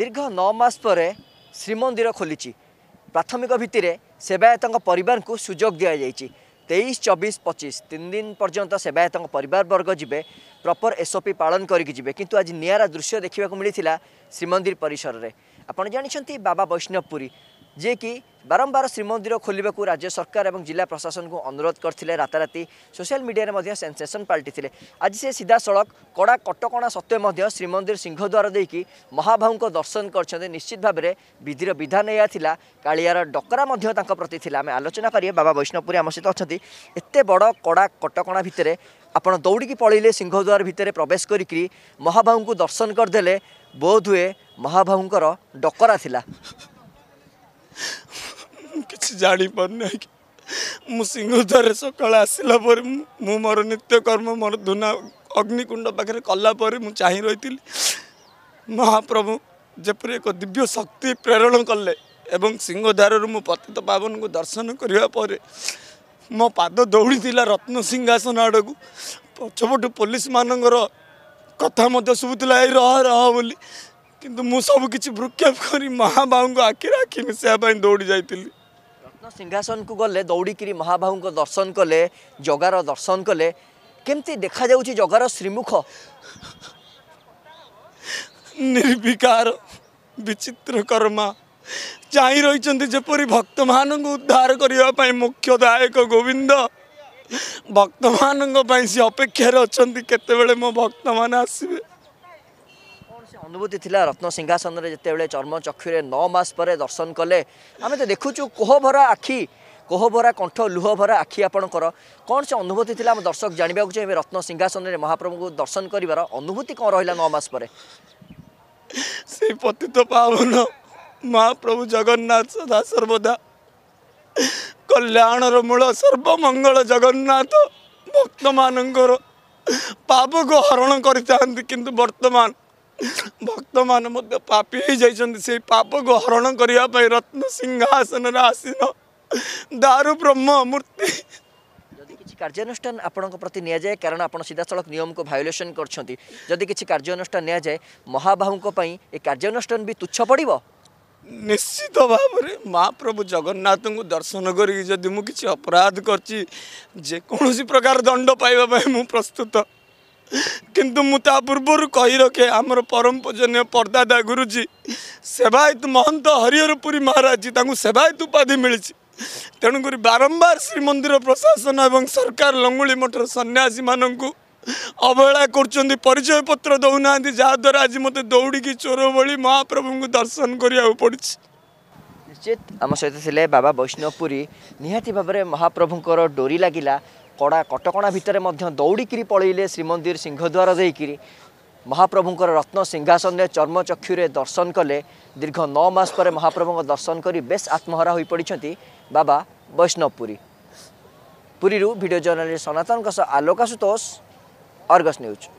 দীর্ঘ ন মাস পরে শ্রীমন্দির খোলিছি প্রাথমিক ভিত্তিরে সেবায়ত পরিবার সুযোগ দিয়া যাইছি তেইশ চব্বিশ পঁচিশ তিন দিন পর্যন্ত সেবায়তঙ্ক পরিবারবর্গ যাবে প্রপর এসওপি পালন করি যাবে কিন্তু আজ নিয়ারা দৃশ্য দেখা মিলি শ্রীমন্দির পরিসরের আপনার জাঁচান বাবা বৈষ্ণবপুরী ଯିଏକି ବାରମ୍ବାର ଶ୍ରୀମନ୍ଦିର ଖୋଲିବାକୁ ରାଜ୍ୟ ସରକାର ଏବଂ ଜିଲ୍ଲା ପ୍ରଶାସନକୁ ଅନୁରୋଧ କରିଥିଲେ ରାତାରାତି ସୋସିଆଲ୍ ମିଡ଼ିଆରେ ମଧ୍ୟ ସେନ୍ସେସନ୍ ପାଲଟିଥିଲେ ଆଜି ସେ ସିଧାସଳଖ କଡ଼ା କଟକଣା ସତ୍ତ୍ୱେ ମଧ୍ୟ ଶ୍ରୀମନ୍ଦିର ସିଂହଦ୍ୱାର ଦେଇକି ମହାଭାଉଙ୍କ ଦର୍ଶନ କରିଛନ୍ତି ନିଶ୍ଚିତ ଭାବରେ ବିଧିର ବିଧାନ ଏହା ଥିଲା କାଳିଆର ଡକରା ମଧ୍ୟ ତାଙ୍କ ପ୍ରତି ଥିଲା ଆମେ ଆଲୋଚନା କରିବା ବାବା ବୈଷ୍ଣବପୁରୀ ଆମ ସହିତ ଅଛନ୍ତି ଏତେ ବଡ଼ କଡ଼ା କଟକଣା ଭିତରେ ଆପଣ ଦୌଡ଼ିକି ପଳେଇଲେ ସିଂହଦ୍ୱାର ଭିତରେ ପ୍ରବେଶ କରିକି ମହାଭାଉଙ୍କୁ ଦର୍ଶନ କରିଦେଲେ ବୋଧହୁଏ ମହାଭାଉଙ୍କର ଡକରା ଥିଲା କିଛି ଜାଣିପାରୁନାହିଁ କି ମୁଁ ସିଂହଦ୍ୱାରରେ ସକାଳେ ଆସିଲା ପରେ ମୁଁ ମୋର ନିତ୍ୟକର୍ମ ମୋର ଧୂନା ଅଗ୍ନିକୁଣ୍ଡ ପାଖରେ କଲା ପରେ ମୁଁ ଚାହିଁ ରହିଥିଲି ମହାପ୍ରଭୁ ଯେପରି ଏକ ଦିବ୍ୟ ଶକ୍ତି ପ୍ରେରଣ କଲେ ଏବଂ ସିଂହଦ୍ୱାରରୁ ମୁଁ ପତିତ ପାବନକୁ ଦର୍ଶନ କରିବା ପରେ ମୋ ପାଦ ଦୌଡ଼ିଥିଲା ରତ୍ନ ସିଂହାସନ ଆଡ଼କୁ ପଛପଟୁ ପୋଲିସମାନଙ୍କର କଥା ମଧ୍ୟ ଶୁଭୁଥିଲା ଏଇ ରହ ରହ ବୋଲି କିନ୍ତୁ ମୁଁ ସବୁକିଛି ଭୃକ୍ଷେପ କରି ମହାବାବୁଙ୍କୁ ଆଖିରେ ଆଖି ମିଶାଇବା ପାଇଁ ଦୌଡ଼ି ଯାଇଥିଲି सिंहासन को गले दौड़ी दौडिक को दर्शन कले जगार दर्शन कले के देखा जाउ जगार श्रीमुख निर्विकार विचित कर्मा चाहिँ र जपरि भक्त मन उद्धार गरेको मुख्य दायक गोविन्द भक्त मनैसी अपेक्षा अनि केतेबे म भक्त म आसे अनुभूति थिला रत्न सिंहासन जति चर्म चर्मचक्षुले नौ मास दर्शन कले आमे त देखुछु कोहभरा आखि कोहभरा कन्ठ लुहभरा आखि आपे अनुभूति आ दर्शक जाँदाखेरि रत्न सिंहासन महाप्रभु दर्शन गरेर अनुभूति कहाँ नौ मासे पतित पावन महाप्रभु जगन्नाथ सदा सर्वदा कल्याण र मूल सर्वमङ्गल जगन्नाथ भक्त म पो हरण गरि ଭକ୍ତମାନେ ମଧ୍ୟ ପାପି ହୋଇଯାଇଛନ୍ତି ସେଇ ପାପକୁ ହରଣ କରିବା ପାଇଁ ରତ୍ନ ସିଂହାସନରେ ଆସୀନ ଦାରୁ ବ୍ରହ୍ମ ମୂର୍ତ୍ତି ଯଦି କିଛି କାର୍ଯ୍ୟାନୁଷ୍ଠାନ ଆପଣଙ୍କ ପ୍ରତି ନିଆଯାଏ କାରଣ ଆପଣ ସିଧାସଳଖ ନିୟମକୁ ଭାୟୋଲେସନ୍ କରିଛନ୍ତି ଯଦି କିଛି କାର୍ଯ୍ୟାନୁଷ୍ଠାନ ନିଆଯାଏ ମହାବାହୁଙ୍କ ପାଇଁ ଏ କାର୍ଯ୍ୟାନୁଷ୍ଠାନ ବି ତୁଚ୍ଛ ପଡ଼ିବ ନିଶ୍ଚିତ ଭାବରେ ମହାପ୍ରଭୁ ଜଗନ୍ନାଥଙ୍କୁ ଦର୍ଶନ କରିକି ଯଦି ମୁଁ କିଛି ଅପରାଧ କରିଛି ଯେକୌଣସି ପ୍ରକାର ଦଣ୍ଡ ପାଇବା ପାଇଁ ମୁଁ ପ୍ରସ୍ତୁତ କିନ୍ତୁ ମୁଁ ତା ପୂର୍ବରୁ କହି ରଖେ ଆମର ପରମ ପୂଜନୀୟ ପର୍ଦାଦା ଗୁରୁଜୀ ସେବାୟତ ମହନ୍ତ ହରିହରପୁରୀ ମହାରାଜ ତାଙ୍କୁ ସେବାୟତ ଉପାଧି ମିଳିଛି ତେଣୁକରି ବାରମ୍ବାର ଶ୍ରୀମନ୍ଦିର ପ୍ରଶାସନ ଏବଂ ସରକାର ଲଙ୍ଗୁଳି ମଠର ସନ୍ନ୍ୟାସୀମାନଙ୍କୁ ଅବହେଳା କରୁଛନ୍ତି ପରିଚୟ ପତ୍ର ଦେଉନାହାନ୍ତି ଯାହାଦ୍ୱାରା ଆଜି ମୋତେ ଦୌଡ଼ିକି ଚୋର ଭଳି ମହାପ୍ରଭୁଙ୍କୁ ଦର୍ଶନ କରିବାକୁ ପଡ଼ିଛି মসজিদ আমাৰ সহিলে বাবা বৈষ্ণৱপুৰী নিহতি ভাবে মহাপ্রভুঙ্কর ডোরি লাগিলা কড়া কটকা ভিতরে দৌড়িকি পড়াইলে শ্রীমন্দির সিংহদ্বার যাইকি মহাপ্রভুঙ্কর রত্ন সিংহাসনে চর্মচক্ষুরে দর্শন কলে দীৰ্ঘ ন মাস পরে মহাপ্রভুঙ্ দর্শন করে বেশ আত্মহরা হয়ে পড়ছেন বাবা বৈষ্ণবপুরী পুরী ভিডিও জর্নালিস্ট সনাতন আলোক আশুতোষ অর্গস নিউজ